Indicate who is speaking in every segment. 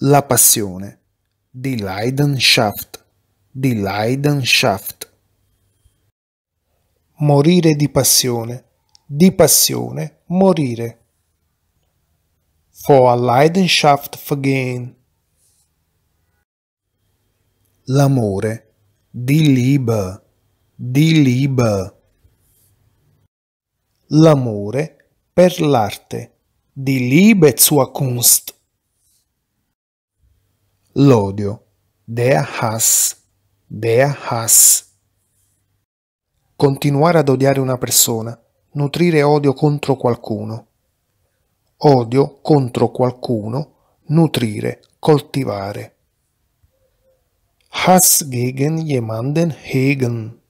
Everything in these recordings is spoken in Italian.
Speaker 1: La passione. di Leidenschaft. di Leidenschaft. Morire di passione. Di passione morire. Vor Leidenschaft vergehen. L'amore. di Liebe. di Liebe. L'amore per l'arte. di Liebe zur Kunst l'odio. Der Hass. Der Hass. Continuare ad odiare una persona. Nutrire odio contro qualcuno. Odio contro qualcuno. Nutrire. Coltivare. Hass gegen jemanden hegen.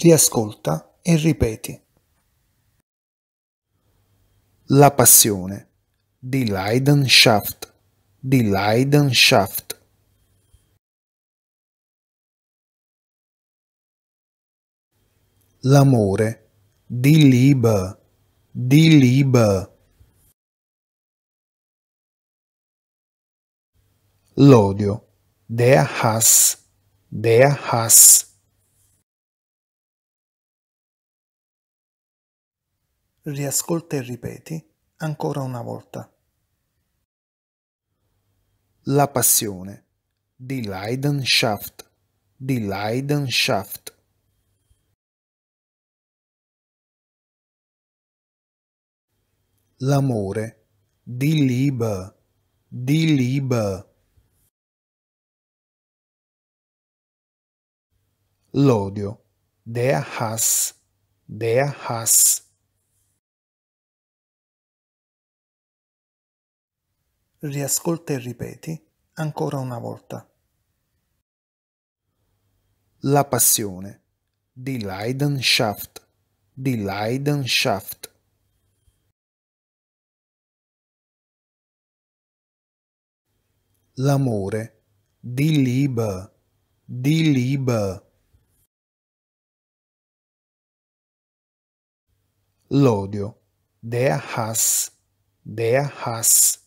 Speaker 1: Riascolta e ripeti. La passione. Die Leidenschaft. Die Leidenschaft
Speaker 2: L'amore, di Liebe, di Liebe. L'odio, der Hass, der Hass.
Speaker 1: Riascolta e ripeti ancora una volta. La passione. di Leidenschaft. di Leidenschaft.
Speaker 2: L'amore. di Liebe. di Liebe. L'odio. Der Hass. Der Hass.
Speaker 1: riascolta e ripeti ancora una volta. La passione di Leidenschaft di Leidenschaft
Speaker 2: L'amore di Liebe di Liebe L'odio der Hass der Hass